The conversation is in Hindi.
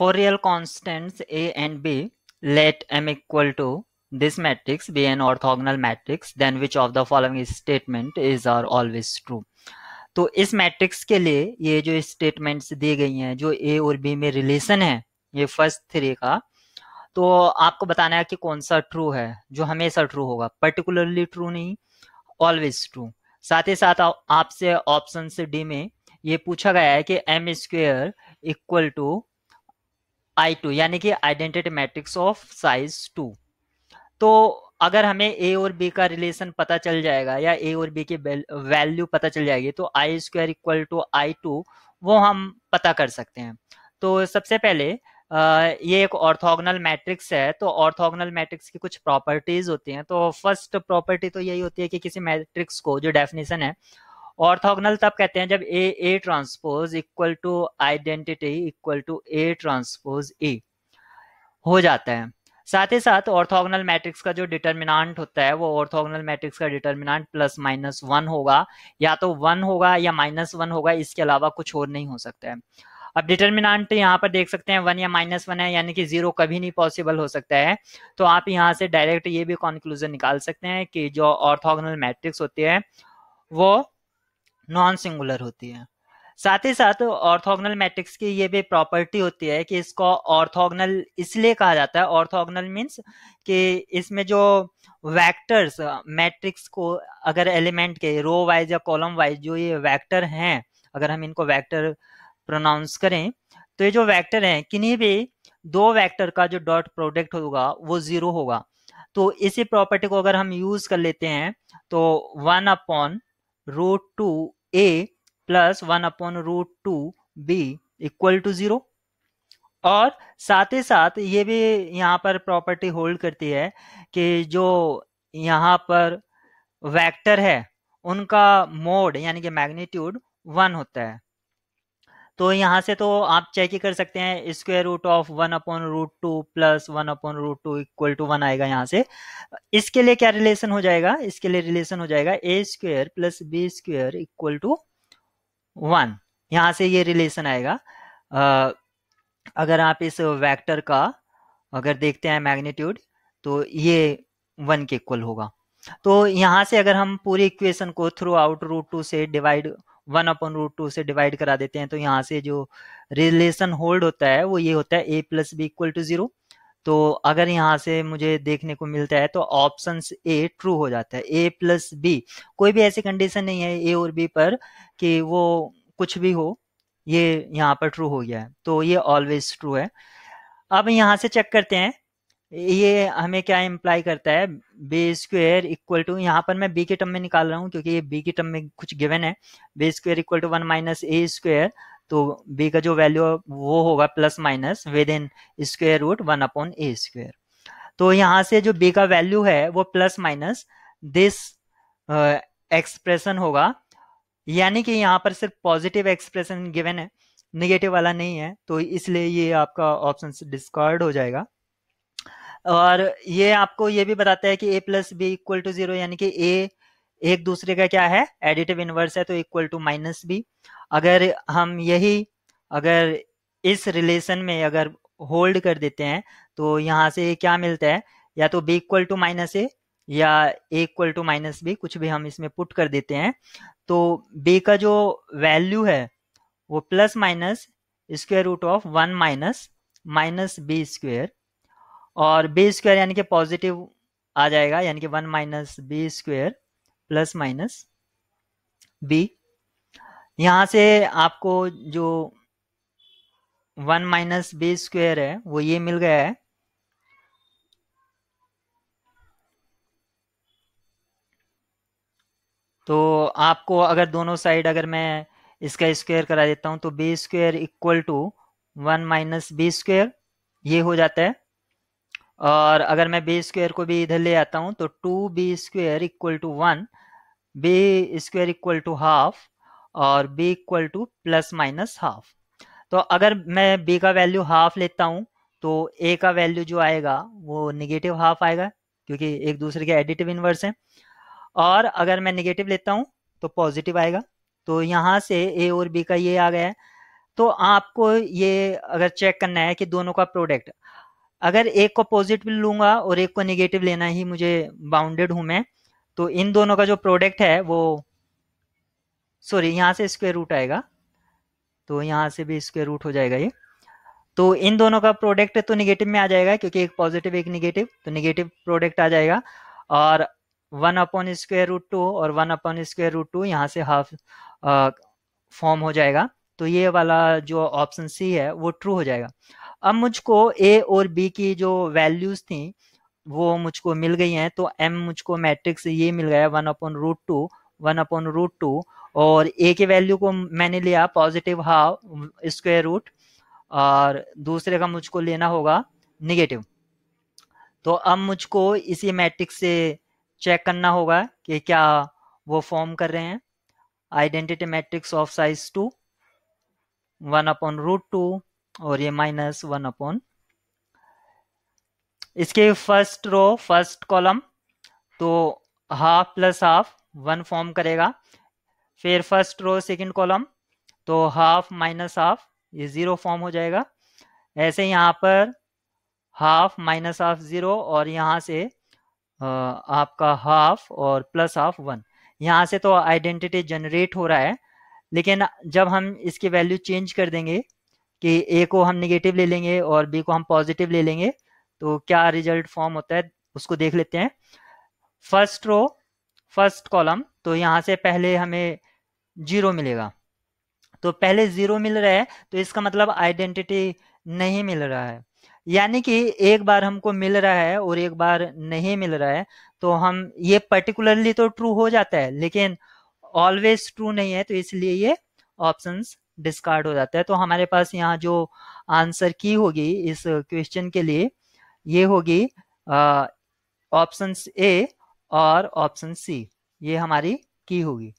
for real constants A and B, let M equal to this matrix be an orthogonal matrix, then which of the following statement is are always true? तो इस मैट्रिक्स के लिए ये जो स्टेटमेंट्स दी गई हैं जो ए और बी में रिलेशन है ये फर्स्ट थ्री का तो आपको बताना है कि कौन सा ट्रू है जो हमेशा ट्रू होगा पर्टिकुलरली ट्रू नहीं ऑलवेज ट्रू साथ ही साथ आपसे ऑप्शन डी में ये पूछा गया है कि M square equal to I two यानी कि identity matrix of size two तो अगर हमें ए और बी का रिलेशन पता चल जाएगा या ए और बी की वैल्यू पता चल जाएगी तो I square equal to I two वो हम पता कर सकते हैं तो सबसे पहले ये एक ऑर्थोगोनल मैट्रिक्स है तो ऑर्थोगोनल मैट्रिक्स की कुछ प्रॉपर्टीज होती हैं तो फर्स्ट प्रॉपर्टी तो यही होती है कि किसी मैट्रिक्स को जो डेफिनेशन है ऑर्थोगोनल तब कहते हैं जब A A transpose equal to identity equal to A transpose A हो जाता है साथ ही साथ ऑर्थोगोनल मैट्रिक्स का जो डिटर्मिनांट होता है वो ऑर्थोगोनल मैट्रिक्स का डिटर्मिनांट प्लस माइनस वन होगा या तो वन होगा या माइनस वन होगा इसके अलावा कुछ और नहीं हो सकता है अब डिटर्मिनांट यहाँ पर देख सकते हैं वन या माइनस वन है यानी कि जीरो कभी नहीं पॉसिबल हो सकता है तो आप यहाँ से डायरेक्ट ये भी कंक्लूजन निकाल सकते हैं कि जो ऑर्थोगोनल मैट्रिक्स होती है वो नॉन सिंगुलर होती है साथ ही साथ ऑर्थोगोनल मैट्रिक्स की ये भी प्रॉपर्टी होती है कि इसको ऑर्थोगोनल इसलिए कहा जाता है ऑर्थोगोनल मीन्स कि इसमें जो वेक्टर्स मैट्रिक्स को अगर एलिमेंट के रो वाइज या कॉलम वाइज जो ये वेक्टर हैं अगर हम इनको वेक्टर प्रोनाउंस करें तो ये जो वेक्टर हैं किन्हीं भी दो वेक्टर का जो डॉट प्रोडक्ट होगा वो जीरो होगा तो इसी प्रॉपर्टी को अगर हम यूज कर लेते हैं तो one upon root two A plus one upon root two B equal to zero और साथ ही साथ ये भी यहाँ पर प्रॉपर्टी होल्ड करती है कि जो यहाँ पर वेक्टर है उनका मोड यानी कि मैग्नीट्यूड वन होता है तो यहाँ से तो आप चेक ही कर सकते हैं square root of one upon root two plus one upon root two equal to one आएगा यहाँ से इसके लिए क्या रिलेशन हो जाएगा इसके लिए रिलेशन हो जाएगा A square plus B square equal to one यहाँ से ये रिलेशन आएगा आ, अगर आप इस वैक्टर का अगर देखते हैं मैग्नीट्यूड तो ये वन के इक्वल होगा तो यहाँ से अगर हम पूरी इक्वेशन को थ्रू आउट रूट टू से divide one upon root two से डिवाइड करा देते हैं तो यहाँ से जो रिलेशन होल्ड होता है वो ये होता है A plus B equal to zero तो अगर यहाँ से मुझे देखने को मिलता है तो ऑप्शन ए ट्रू हो जाता है ए प्लस बी कोई भी ऐसी कंडीशन नहीं है ए और बी पर कि वो कुछ भी हो ये यहाँ पर ट्रू हो गया है तो ये ऑलवेज ट्रू है अब यहाँ से चेक करते हैं ये हमें क्या इम्प्लाई करता है बी स्क्वेयर इक्वल टू यहाँ पर मैं बी के टर्म में निकाल रहा हूँ क्योंकि ये बी के टर्म में कुछ गिवन है B square equal to one minus A square तो बी का जो वैल्यू वो होगा plus minus within square root one upon A square तो यहाँ से जो बी का वैल्यू है वो प्लस माइनस दिस एक्सप्रेशन होगा यानी कि यहाँ पर सिर्फ पॉजिटिव एक्सप्रेशन गिवन है निगेटिव वाला नहीं है तो इसलिए ये आपका ऑप्शन डिस्कार्ड हो जाएगा और ये आपको ये भी बताता है कि A plus B equal to zero यानी कि ए एक दूसरे का क्या है एडिटिव इनवर्स है तो इक्वल टू माइनस बी अगर हम यही अगर इस रिलेशन में अगर होल्ड कर देते हैं तो यहाँ से क्या मिलता है या तो B equal to minus A या A equal to minus B कुछ भी हम इसमें पुट कर देते हैं तो बी का जो वैल्यू है वो plus minus square root of one minus minus B square और बी स्क्वायर यानी कि पॉजिटिव आ जाएगा यानी कि one minus B square plus minus B यहाँ से आपको जो वन माइनस बी स्क्वेयर है वो ये मिल गया है तो आपको अगर दोनों साइड अगर मैं इसका स्क्वायर करा देता हूं तो B square equal to one minus B square ये हो जाता है और अगर मैं बी स्क्वेयर को भी इधर ले आता हूँ तो two B square equal to one B square equal to half और B equal to plus minus half तो अगर मैं बी का वैल्यू हाफ लेता हूँ तो ए का वैल्यू जो आएगा वो निगेटिव हाफ आएगा क्योंकि एक दूसरे के एडिटिव इन्वर्स हैं और अगर मैं निगेटिव लेता हूँ तो पॉजिटिव आएगा तो यहाँ से ए और बी का ये आ गया है तो आपको ये अगर चेक करना है कि दोनों का प्रोडक्ट अगर एक को पॉजिटिव लूंगा और एक को नेगेटिव लेना ही मुझे बाउंडेड हूं मैं तो इन दोनों का जो प्रोडक्ट है वो सॉरी यहां से स्क्वेयर रूट आएगा तो यहां से भी स्क्वेयर रूट हो जाएगा ये तो इन दोनों का प्रोडक्ट तो निगेटिव में आ जाएगा क्योंकि एक पॉजिटिव एक निगेटिव तो निगेटिव प्रोडक्ट आ जाएगा और one upon square root two और one upon square root two यहाँ से हाफ फॉर्म uh, हो जाएगा तो ये वाला जो ऑप्शन सी है वो ट्रू हो जाएगा अब मुझको ए और बी की जो वैल्यूज थी वो मुझको मिल गई हैं तो एम मुझको मैट्रिक्स ये मिल गया one upon root two one upon root two और ए के वैल्यू को मैंने लिया पॉजिटिव हाफ स्क्वायर रूट और दूसरे का मुझको लेना होगा निगेटिव तो अब मुझको इसी मैट्रिक्स से चेक करना होगा कि क्या वो फॉर्म कर रहे हैं identity matrix of size two one upon root two और ये माइनस वन अपॉन इसके फर्स्ट रो फर्स्ट कॉलम तो half plus half one form करेगा फिर फर्स्ट रो सेकंड कॉलम तो हाफ माइनस हाफ ये ज़ीरो फॉर्म हो जाएगा ऐसे यहाँ पर हाफ माइनस हाफ ज़ीरो और यहाँ से आपका हाफ और प्लस हाफ वन यहाँ से तो आइडेंटिटी जनरेट हो रहा है लेकिन जब हम इसकी वैल्यू चेंज कर देंगे कि ए को हम निगेटिव ले लेंगे और बी को हम पॉजिटिव ले लेंगे तो क्या रिजल्ट फॉर्म होता है उसको देख लेते हैं फर्स्ट रो फर्स्ट कॉलम तो यहाँ से पहले हमें जीरो मिलेगा तो पहले जीरो मिल रहा है तो इसका मतलब आइडेंटिटी नहीं मिल रहा है यानी कि एक बार हमको मिल रहा है और एक बार नहीं मिल रहा है तो हम ये पर्टिकुलरली तो ट्रू हो जाता है लेकिन ऑलवेज ट्रू नहीं है तो इसलिए ये ऑप्शंस डिस्कार्ड हो जाता है तो हमारे पास यहाँ जो आंसर की होगी इस क्वेश्चन के लिए ये होगी ऑप्शन ए और ऑप्शन सी ये हमारी की होगी